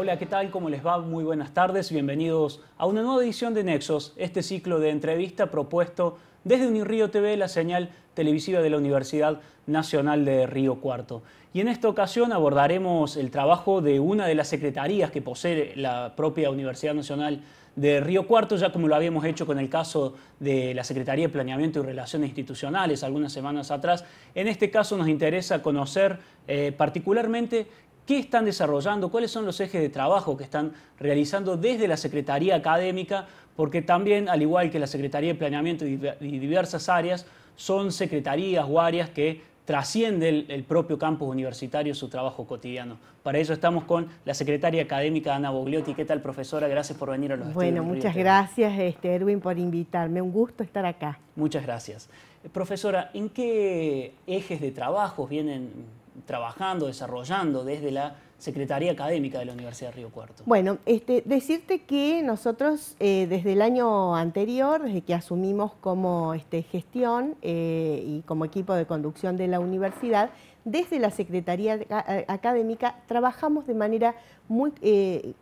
Hola, ¿qué tal? ¿Cómo les va? Muy buenas tardes. Bienvenidos a una nueva edición de Nexos, este ciclo de entrevista propuesto desde Unirío TV, la señal televisiva de la Universidad Nacional de Río Cuarto. Y en esta ocasión abordaremos el trabajo de una de las secretarías que posee la propia Universidad Nacional de Río Cuarto, ya como lo habíamos hecho con el caso de la Secretaría de Planeamiento y Relaciones Institucionales algunas semanas atrás. En este caso nos interesa conocer eh, particularmente qué están desarrollando, cuáles son los ejes de trabajo que están realizando desde la Secretaría Académica, porque también, al igual que la Secretaría de Planeamiento y diversas áreas, son secretarías o áreas que trascienden el, propio campus universitario su trabajo cotidiano. Para ello estamos con la secretaria académica Ana Bogliotti. ¿Qué tal, profesora? Gracias por venir a los Bueno, muchas gracias, este, Erwin, por invitarme. Un gusto estar acá. Muchas gracias. Eh, profesora, ¿en qué ejes de trabajo vienen trabajando, desarrollando desde la Secretaría Académica de la Universidad de Río Cuarto? Bueno, este, decirte que nosotros eh, desde el año anterior, desde que asumimos como este, gestión eh, y como equipo de conducción de la universidad, desde la Secretaría eh, Académica trabajamos de manera muy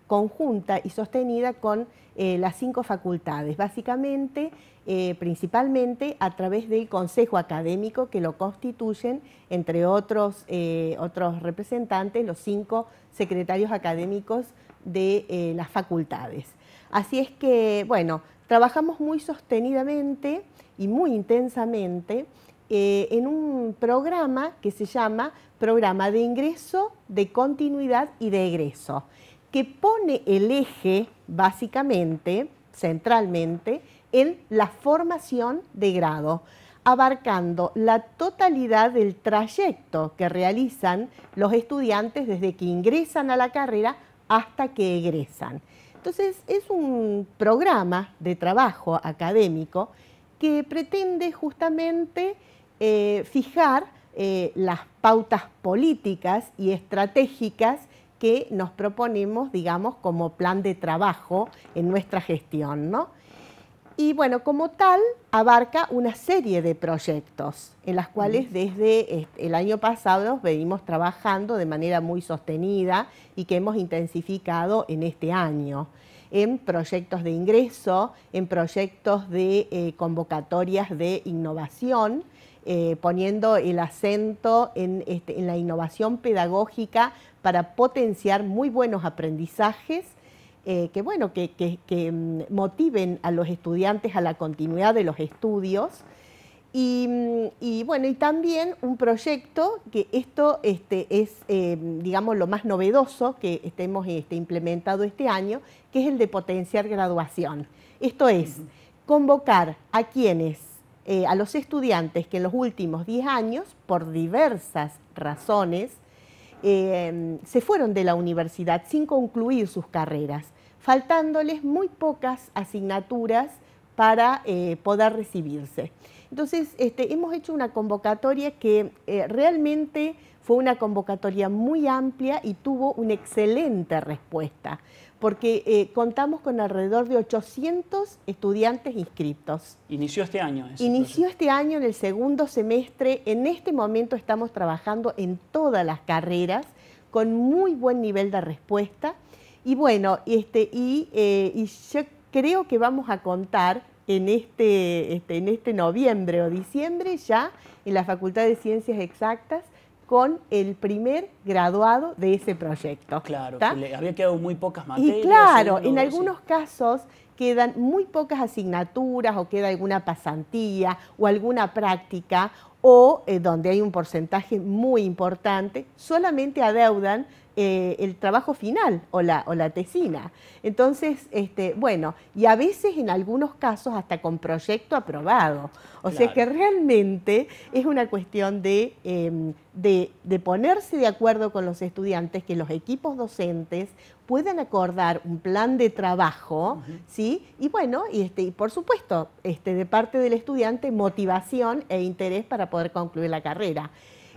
conjunta y sostenida con eh, las cinco facultades, básicamente, eh, principalmente a través del Consejo Académico que lo constituyen, entre otros, eh, otros representantes, los cinco secretarios académicos de las facultades. Así es que, bueno, trabajamos muy sostenidamente y muy intensamente en un programa que se llama Programa de Ingreso, de Continuidad y de Egreso que pone el eje básicamente, centralmente, en la formación de grado, abarcando la totalidad del trayecto que realizan los estudiantes desde que ingresan a la carrera hasta que egresan. Entonces, es un programa de trabajo académico que pretende justamente eh, fijar eh, las pautas políticas y estratégicas que nos proponemos, digamos, como plan de trabajo en nuestra gestión, Y bueno, como tal, abarca una serie de proyectos en las cuales desde este, el año pasado venimos trabajando de manera muy sostenida y que hemos intensificado en este año en proyectos de ingreso, en proyectos de eh, convocatorias de innovación, eh, poniendo el acento en, este, la innovación pedagógica para potenciar muy buenos aprendizajes eh, que, bueno, que, mm, motiven a los estudiantes a la continuidad de los estudios. Y, mm, bueno, y también un proyecto que esto este, es, eh, digamos, lo más novedoso que hemos este, implementado este año, que es el de potenciar graduación. Esto es, convocar a quienes, eh, a los estudiantes que en los últimos 10 años, por diversas razones, Em, se fueron de la universidad sin concluir sus carreras, faltándoles muy pocas asignaturas para eh, poder recibirse. Entonces, este, hemos hecho una convocatoria que eh, realmente fue una convocatoria muy amplia y tuvo una excelente respuesta, porque eh, contamos con alrededor de 800 estudiantes inscritos. Inició este año. Inició este año en el segundo semestre. En este momento estamos trabajando en todas las carreras con muy buen nivel de respuesta. Y bueno, este, eh, y, yo creo que vamos a contar en este, este, en este noviembre o diciembre ya en la Facultad de Ciencias Exactas con el primer graduado de ese proyecto. Claro, había quedado muy pocas materias. Y claro, en algunos casos quedan muy pocas asignaturas o queda alguna pasantía o alguna práctica o eh, donde hay un porcentaje muy importante, solamente adeudan eh, el trabajo final o la, o la tesina. Entonces, este, bueno, y a veces en algunos casos hasta con proyecto aprobado. O sea que realmente es una cuestión em, de, ponerse de acuerdo con los estudiantes, que los equipos docentes puedan acordar un plan de trabajo, ¿sí? Y bueno, y, este, y por supuesto, este, de parte del estudiante, motivación e interés para poder concluir la carrera.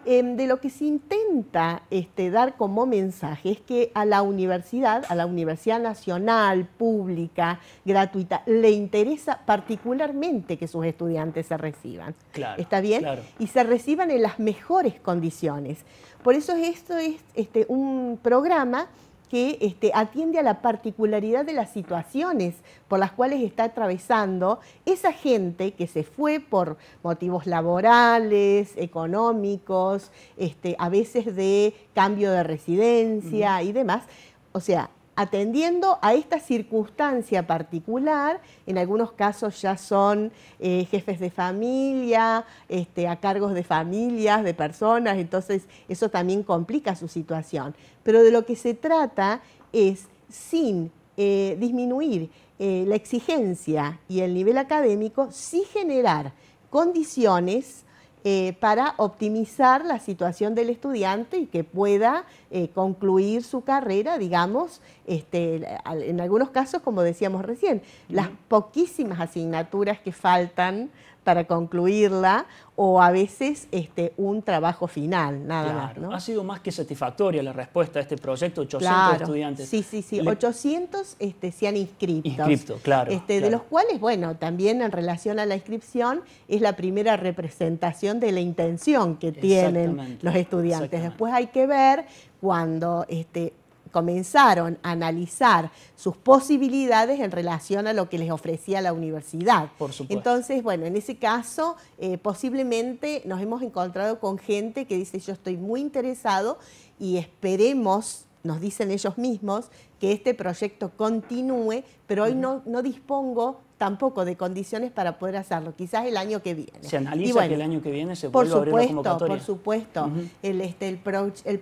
Em, de lo que se intenta este, dar como mensaje es que a la universidad, a la Universidad Nacional, pública, gratuita, le interesa particularmente que sus estudiantes se reciban. ¿Está bien? Y se reciban en las mejores condiciones. Por eso esto es este, un programa que este, atiende a la particularidad de las situaciones por las cuales está atravesando esa gente que se fue por motivos laborales, económicos, este, a veces de cambio de residencia y demás. O sea, atendiendo a esta circunstancia particular, en algunos casos ya son eh, jefes de familia, este, a cargos de familias, de personas, entonces eso también complica su situación. Pero de lo que se trata es sin eh, disminuir eh, la exigencia y el nivel académico, sí generar condiciones eh, para optimizar la situación del estudiante y que pueda eh, concluir su carrera, digamos, este, en algunos casos, como decíamos recién, las poquísimas asignaturas que faltan para concluirla o a veces este, un trabajo final, nada más. ¿no? Ha sido más que satisfactoria la respuesta a este proyecto, 800 estudiantes. Sí, sí, sí, 800 este, se han inscrito. claro, este, De los cuales, bueno, también en relación a la inscripción es la primera representación de la intención que tienen los estudiantes. Después hay que ver cuando este, comenzaron a analizar sus posibilidades en relación a lo que les ofrecía la universidad. Por supuesto. Entonces, bueno, en ese caso, eh, posiblemente nos hemos encontrado con gente que dice yo estoy muy interesado y esperemos, nos dicen ellos mismos, que este proyecto continúe, pero hoy no dispongo tampoco de condiciones para poder hacerlo, quizás el año que viene. Se analiza que el año que viene se puede abrir Por supuesto, por supuesto. El, este,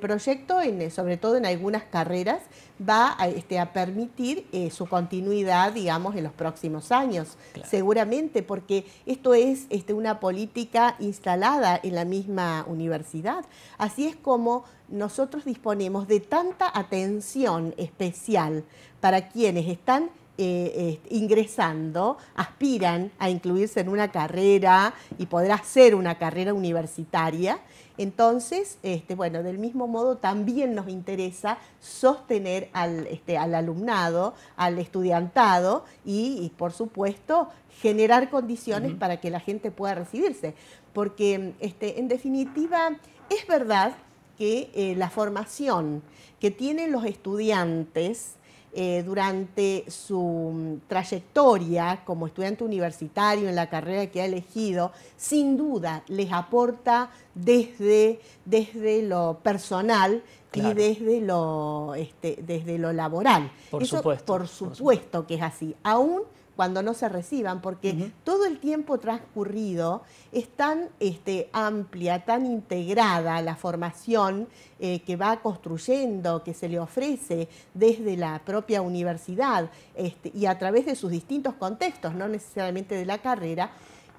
proyecto, sobre todo en algunas carreras, va a, este, permitir eh, su continuidad, digamos, en los próximos años, seguramente, porque esto es este, una política instalada en la misma universidad. Así es como nosotros disponemos de tanta atención especial para quienes están eh, eh, ingresando aspiran a incluirse en una carrera y poder hacer una carrera universitaria. Entonces, este, bueno, del mismo modo también nos interesa sostener al, este, al alumnado, al estudiantado y, por supuesto, generar condiciones para que la gente pueda recibirse. Porque, este, en definitiva, es verdad que eh, la formación que tienen los estudiantes eh, durante su mm, trayectoria como estudiante universitario en la carrera que ha elegido, sin duda les aporta desde, desde lo personal y desde lo, este, desde lo laboral. Por supuesto. Por supuesto que es así. Aún cuando no se reciban, porque todo el tiempo transcurrido es tan este, amplia, tan integrada la formación eh, que va construyendo, que se le ofrece desde la propia universidad este, y a través de sus distintos contextos, no necesariamente de la carrera,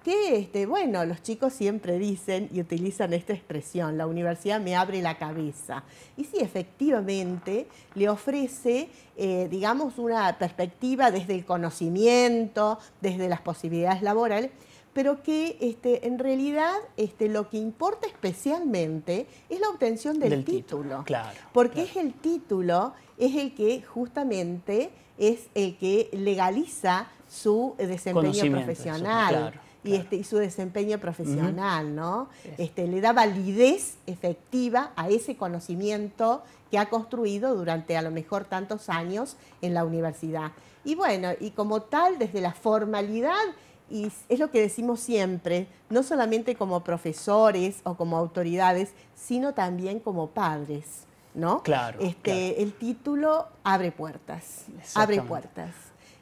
que este, bueno, los chicos siempre dicen y utilizan esta expresión, la universidad me abre la cabeza. Y sí, efectivamente, le ofrece, eh, digamos, una perspectiva desde el conocimiento, desde las posibilidades laborales, pero que este, en realidad este, lo que importa especialmente es la obtención del, título, porque es el título, es el que justamente es el que legaliza su desempeño profesional. Este, y, su desempeño profesional, ¿no? Este, le da validez efectiva a ese conocimiento que ha construido durante a lo mejor tantos años en la universidad. Y bueno, y como tal, desde la formalidad, y es lo que decimos siempre, no solamente como profesores o como autoridades, sino también como padres, ¿no? Claro. Este, claro. El título abre puertas, abre puertas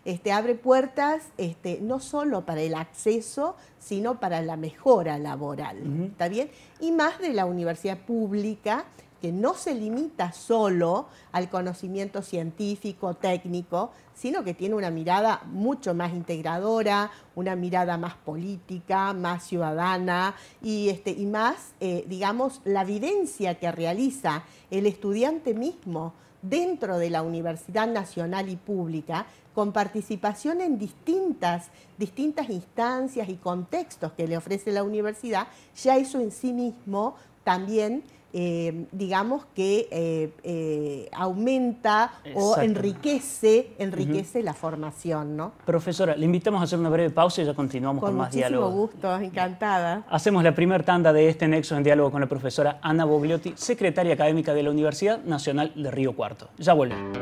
este, abre puertas este, no solo para el acceso, sino para la mejora laboral, ¿está bien? Y más de la universidad pública, que no se limita solo al conocimiento científico, técnico, sino que tiene una mirada mucho más integradora, una mirada más política, más ciudadana y, este, y más, eh, digamos, la vivencia que realiza el estudiante mismo dentro de la Universidad Nacional y Pública, con participación en distintas, distintas instancias y contextos que le ofrece la universidad, ya eso en sí mismo también eh, digamos que eh, eh, aumenta o enriquece, enriquece la formación. ¿no? Profesora, le invitamos a hacer una breve pausa y ya continuamos con, más diálogo. Con muchísimo gusto, encantada. Hacemos la primera tanda de este Nexo en diálogo con la profesora Ana Bogliotti, secretaria académica de la Universidad Nacional de Río Cuarto. Ya volvemos.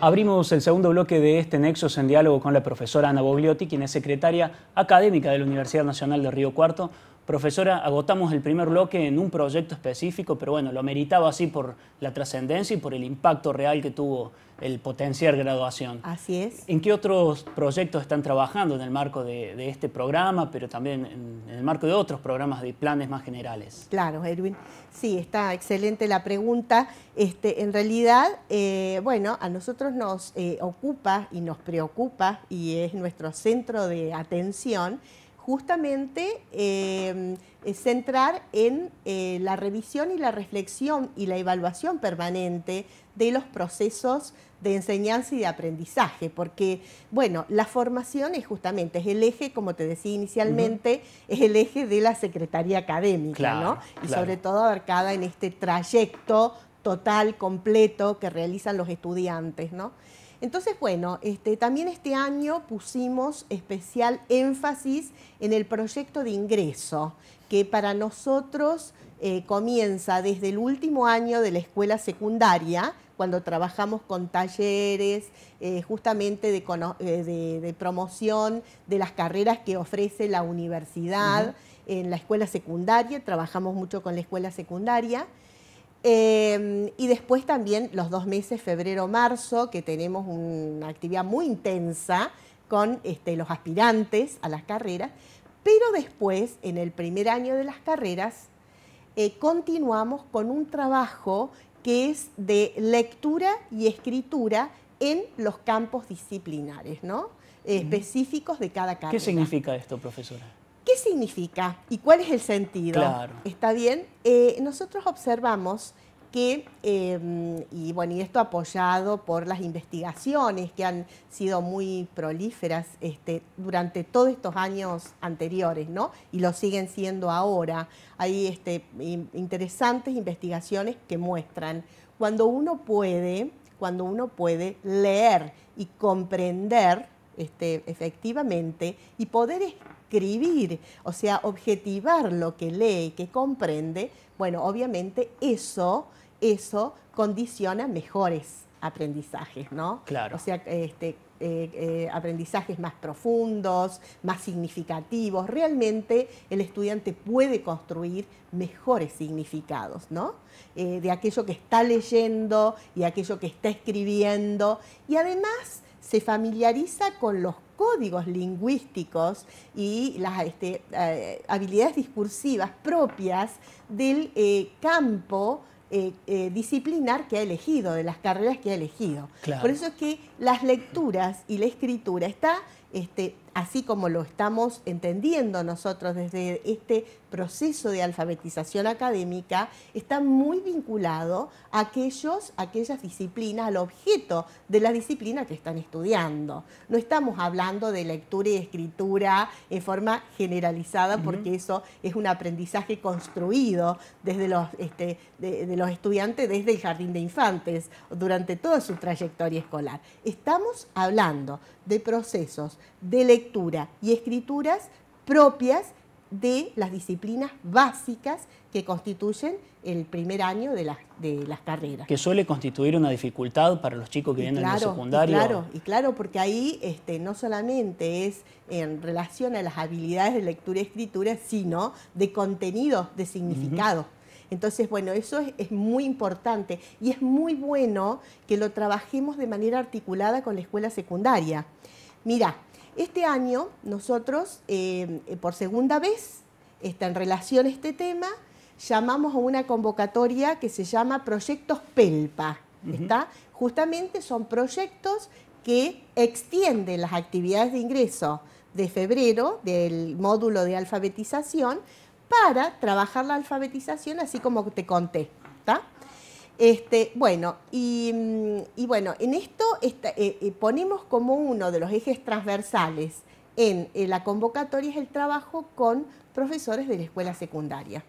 Abrimos el segundo bloque de este Nexos en diálogo con la profesora Ana Bogliotti, quien es secretaria académica de la Universidad Nacional de Río Cuarto. Profesora, agotamos el primer bloque en un proyecto específico, pero bueno, lo meritaba así por la trascendencia y por el impacto real que tuvo el potenciar graduación. Así es. ¿En qué otros proyectos están trabajando en el marco de, este programa, pero también en, el marco de otros programas de planes más generales? Claro, Erwin. Sí, está excelente la pregunta. Este, en realidad, eh, bueno, a nosotros nos eh, ocupa y nos preocupa y es nuestro centro de atención justamente em, eh, centrar en eh, la revisión y la reflexión y la evaluación permanente de los procesos de enseñanza y de aprendizaje, porque, bueno, la formación es justamente, es el eje, como te decía inicialmente, es el eje de la Secretaría Académica, ¿no? Y sobre todo abarcada en este trayecto total, completo que realizan los estudiantes, ¿no? Entonces, bueno, este, también este año pusimos especial énfasis en el proyecto de ingreso, que para nosotros eh, comienza desde el último año de la escuela secundaria, cuando trabajamos con talleres eh, justamente eh, de, promoción de las carreras que ofrece la universidad en la escuela secundaria, trabajamos mucho con la escuela secundaria. Em, y después también los dos meses, febrero-marzo, que tenemos una actividad muy intensa con este, los aspirantes a las carreras, pero después, en el primer año de las carreras, eh, continuamos con un trabajo que es de lectura y escritura en los campos disciplinares, ¿no? específicos de cada carrera. ¿Qué significa esto, profesora? ¿Qué significa y cuál es el sentido? ¿Está bien? Eh, nosotros observamos que, em, y bueno, y esto apoyado por las investigaciones que han sido muy prolíferas este, durante todos estos años anteriores, ¿no? Y lo siguen siendo ahora. Hay este, interesantes investigaciones que muestran cuando uno puede, cuando uno puede leer y comprender este, efectivamente y poder escribir, o sea, objetivar lo que lee que comprende, bueno, obviamente eso, eso condiciona mejores aprendizajes, ¿no? Claro. O sea, este, eh, eh, aprendizajes más profundos, más significativos. Realmente el estudiante puede construir mejores significados, ¿no? Eh, de aquello que está leyendo y aquello que está escribiendo. Y además se familiariza con los códigos lingüísticos y las este, eh, habilidades discursivas propias del eh, campo eh, disciplinar que ha elegido, de las carreras que ha elegido. Por eso es que las lecturas y la escritura está este, así como lo estamos entendiendo nosotros desde este proceso de alfabetización académica, está muy vinculado a aquellos, aquellas disciplinas, al objeto de la disciplina que están estudiando. No estamos hablando de lectura y escritura en forma generalizada, porque eso es un aprendizaje construido desde los, este, de los estudiantes desde el jardín de infantes durante toda su trayectoria escolar. Estamos hablando de procesos de lectura y escrituras propias de las disciplinas básicas que constituyen el primer año de las, de las carreras. Que suele constituir una dificultad para los chicos que vienen claro, de secundario. Y claro, y claro, porque ahí este, no solamente es en relación a las habilidades de lectura y escritura, sino de contenidos, de significado. Entonces, bueno, eso es, es, muy importante y es muy bueno que lo trabajemos de manera articulada con la escuela secundaria. Mira, este año nosotros, eh, por segunda vez, está en relación a este tema, llamamos a una convocatoria que se llama Proyectos PELPA. Justamente son proyectos que extienden las actividades de ingreso de febrero del módulo de alfabetización para trabajar la alfabetización así como te conté. ¿está? Este, bueno, y, bueno, en esto eh, eh, ponemos como uno de los ejes transversales en, eh, la convocatoria es el trabajo con profesores de la escuela secundaria,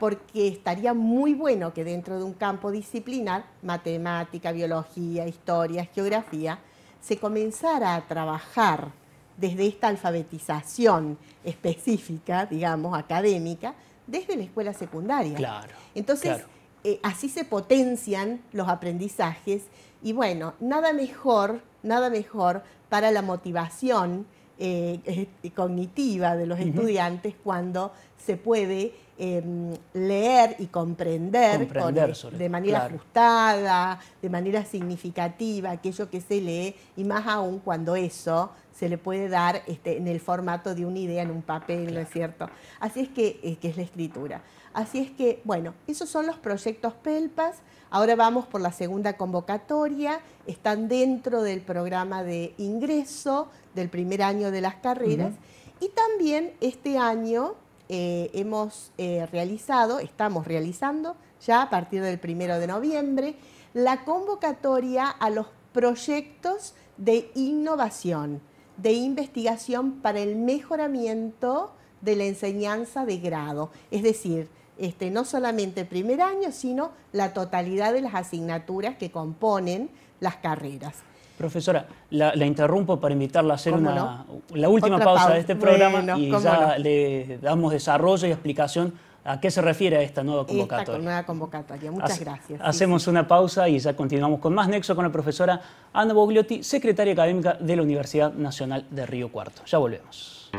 porque estaría muy bueno que dentro de un campo disciplinar, matemática, biología, historia, geografía, se comenzara a trabajar desde esta alfabetización específica, digamos, académica, desde la escuela secundaria. Claro. Entonces, eh, así se potencian los aprendizajes y bueno, nada mejor, nada mejor para la motivación eh, eh, cognitiva de los estudiantes cuando se puede Em, leer y comprender, de manera ajustada, de manera significativa, aquello que se lee, y más aún cuando eso se le puede dar este, en el formato de una idea, en un papel, ¿no es cierto? Así es eh, que, es la escritura. Así es que, bueno, esos son los proyectos PELPAS. Ahora vamos por la segunda convocatoria. Están dentro del programa de ingreso del primer año de las carreras. Y también este año eh, hemos eh, realizado, estamos realizando ya a partir del primero de noviembre, la convocatoria a los proyectos de innovación, de investigación para el mejoramiento de la enseñanza de grado, es decir, este, no solamente el primer año, sino la totalidad de las asignaturas que componen las carreras. Profesora, la, interrumpo para invitarla a hacer la última pausa, de este programa y ya le damos desarrollo y explicación a qué se refiere esta nueva convocatoria. muchas gracias. Hacemos una pausa y ya continuamos con más nexo con la profesora Ana Bogliotti, secretaria académica de la Universidad Nacional de Río Cuarto. Ya volvemos.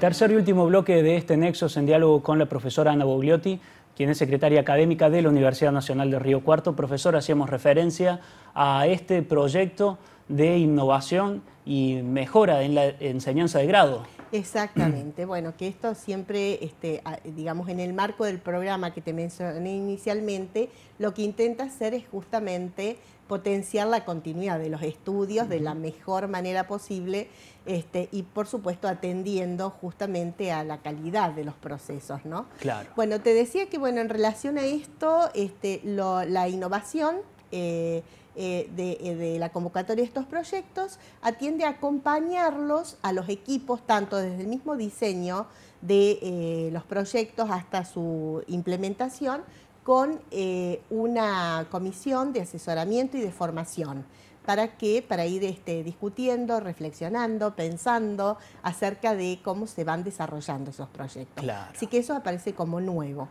Tercer y último bloque de este Nexos en diálogo con la profesora Ana Bogliotti, quien es secretaria académica de la Universidad Nacional de Río Cuarto. Profesora, hacíamos referencia a este proyecto de innovación y mejora en la enseñanza de grado. Exactamente, bueno, que esto siempre, este, digamos, en el marco del programa que te mencioné inicialmente, lo que intenta hacer es justamente potenciar la continuidad de los estudios de la mejor manera posible este, y por supuesto atendiendo justamente a la calidad de los procesos, ¿no? Claro. Bueno, te decía que bueno, en relación a esto, este, la innovación eh, eh, eh, de, la convocatoria de estos proyectos atiende a acompañarlos a los equipos, tanto desde el mismo diseño de los proyectos hasta su implementación, con eh, una comisión de asesoramiento y de formación. ¿Para qué? Para ir este, discutiendo, reflexionando, pensando acerca de cómo se van desarrollando esos proyectos. Así que eso aparece como nuevo.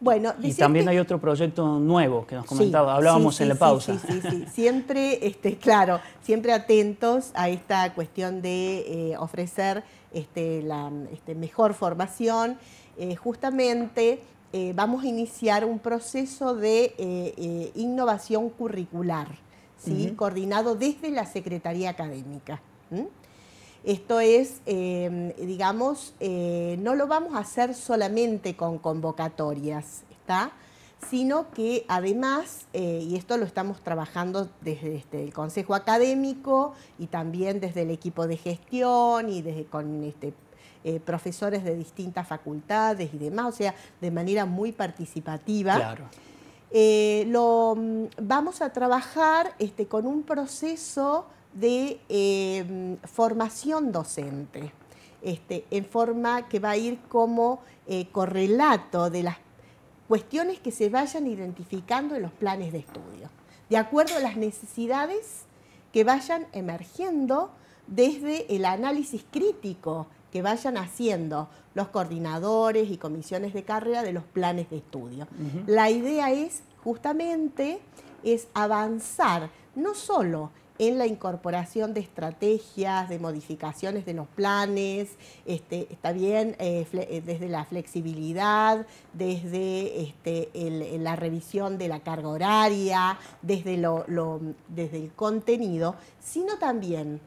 Bueno, y también hay otro proyecto nuevo que nos comentaba, hablábamos en la pausa. Sí, sí, siempre, este, claro, siempre atentos a esta cuestión de eh, ofrecer este, la este, mejor formación. Eh, justamente eh, vamos a iniciar un proceso de eh, eh, innovación curricular, ¿sí? coordinado desde la Secretaría Académica. Esto es, em, digamos, no lo vamos a hacer solamente con convocatorias, ¿está? sino que además, y esto lo estamos trabajando desde, el Consejo Académico y también desde el equipo de gestión y desde, con este, eh, profesores de distintas facultades y demás, o sea, de manera muy participativa. Claro. Eh, lo, mm, vamos a trabajar este, con un proceso de eh, formación docente, este, en forma que va a ir como correlato de las cuestiones que se vayan identificando en los planes de estudio, de acuerdo a las necesidades que vayan emergiendo desde el análisis crítico que vayan haciendo los coordinadores y comisiones de carrera de los planes de estudio. La idea es justamente es avanzar no solo en la incorporación de estrategias, de modificaciones de los planes, este, está bien eh, eh, desde la flexibilidad, desde este, la revisión de la carga horaria, desde el contenido, sino también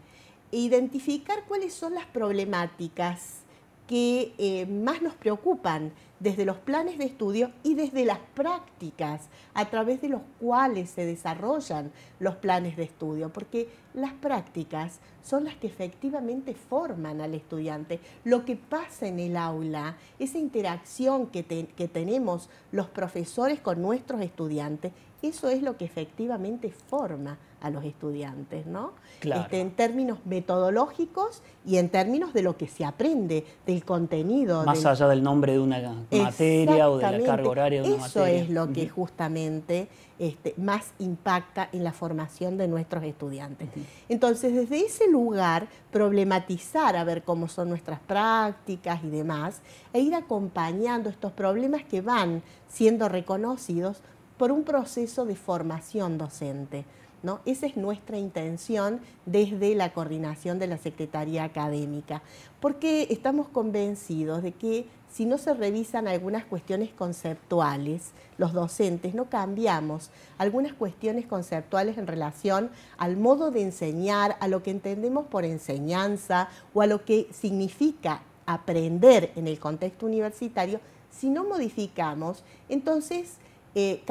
identificar cuáles son las problemáticas que eh, más nos preocupan desde los planes de estudio y desde las prácticas a través de los cuales se desarrollan los planes de estudio, porque las prácticas son las que efectivamente forman al estudiante. Lo que pasa en el aula, esa interacción que tenemos los profesores con nuestros estudiantes, eso es lo que efectivamente forma a los estudiantes, ¿no? Claro. Este, en términos metodológicos y en términos de lo que se aprende, del contenido. Más allá del nombre de una materia o de la carga horaria de una Eso materia. Eso es lo que justamente este, más impacta en la formación de nuestros estudiantes. Entonces, desde ese lugar, problematizar a ver cómo son nuestras prácticas y demás, e ir acompañando estos problemas que van siendo reconocidos por un proceso de formación docente. ¿no? Esa es nuestra intención desde la coordinación de la Secretaría Académica, porque estamos convencidos de que si no se revisan algunas cuestiones conceptuales, los docentes no cambiamos algunas cuestiones conceptuales en relación al modo de enseñar, a lo que entendemos por enseñanza o a lo que significa aprender en el contexto universitario, si no modificamos, entonces eh,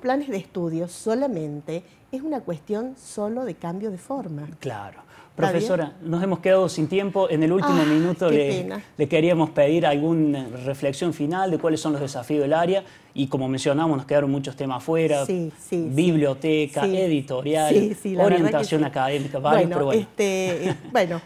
planes de estudio solamente es una cuestión solo de cambio de forma. Claro. Profesora, nos hemos quedado sin tiempo. En el último ah, minuto le, le, queríamos pedir alguna reflexión final de cuáles son los desafíos del área y como mencionamos, nos quedaron muchos temas fuera, biblioteca, editorial, orientación académica, varios, bueno, bueno. Este, eh,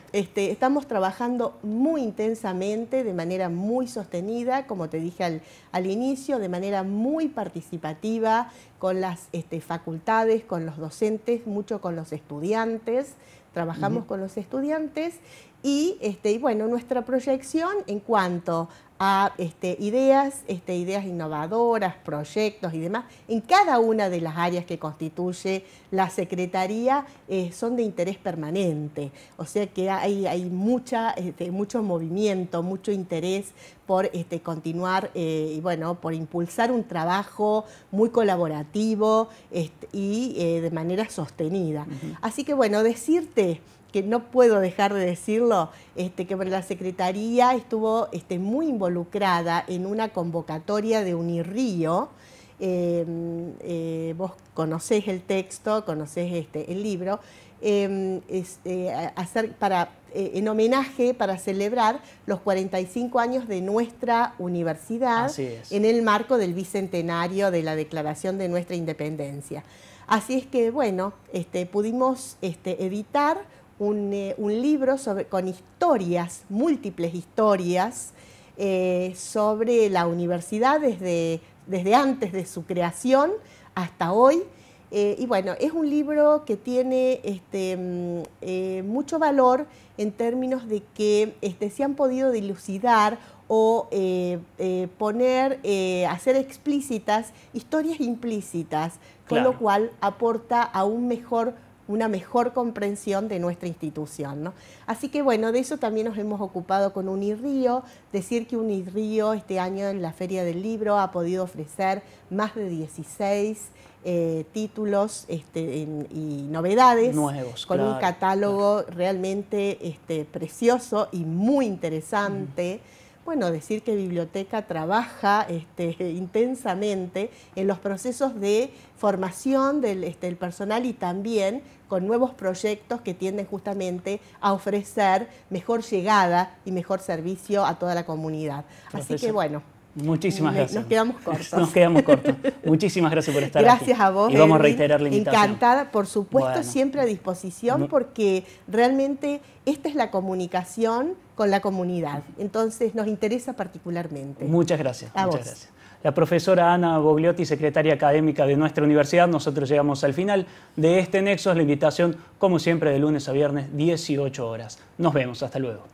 este, estamos trabajando muy intensamente, de manera muy sostenida, como te dije al, al inicio, de manera muy participativa, con las este, facultades, con los docentes, mucho con los estudiantes, trabajamos con los estudiantes y, bueno, nuestra proyección en cuanto a este, ideas, este, ideas innovadoras, proyectos y demás. En cada una de las áreas que constituye la Secretaría eh, son de interés permanente, o sea que hay, mucha, este, mucho movimiento, mucho interés por continuar eh, y bueno, por impulsar un trabajo muy colaborativo y eh, de manera sostenida. Así que bueno, decirte que no puedo dejar de decirlo, este, que la Secretaría estuvo este, muy involucrada en una convocatoria de Unirrío. Em, eh, vos conocés el texto, conocés este, el libro, em, eh, para, eh, en homenaje para celebrar los 45 años de nuestra universidad en el marco del bicentenario de la declaración de nuestra independencia. Así es que, bueno, pudimos evitar editar eh, un, libro sobre, con historias, múltiples historias, eh, sobre la universidad desde, desde antes de su creación hasta hoy. Eh, y bueno, es un libro que tiene este, mm, mucho valor en términos de que este, se han podido dilucidar o poner, hacer explícitas historias implícitas, con lo cual aporta a un mejor una mejor comprensión de nuestra institución. Así que bueno, de eso también nos hemos ocupado con Unirío, decir que Unirío este año en la Feria del Libro ha podido ofrecer más de 16 eh, títulos este, y novedades Nuevos, con un catálogo realmente este, precioso y muy interesante. Bueno, decir que Biblioteca trabaja este, intensamente en los procesos de formación este, del personal y también con nuevos proyectos que tienden justamente a ofrecer mejor llegada y mejor servicio a toda la comunidad. Así que bueno, Muchísimas gracias. Nos quedamos cortos. Nos quedamos cortos. Muchísimas gracias por estar aquí. Gracias a vos. Y vamos a reiterar la invitación. Encantada, por supuesto, siempre a disposición porque realmente esta es la comunicación con la comunidad. Entonces nos interesa particularmente. Muchas gracias. A vos. La profesora Ana Bogliotti, secretaria académica de nuestra universidad, nosotros llegamos al final de este nexo. La invitación, como siempre, de lunes a viernes, 18 horas. Nos vemos. Hasta luego.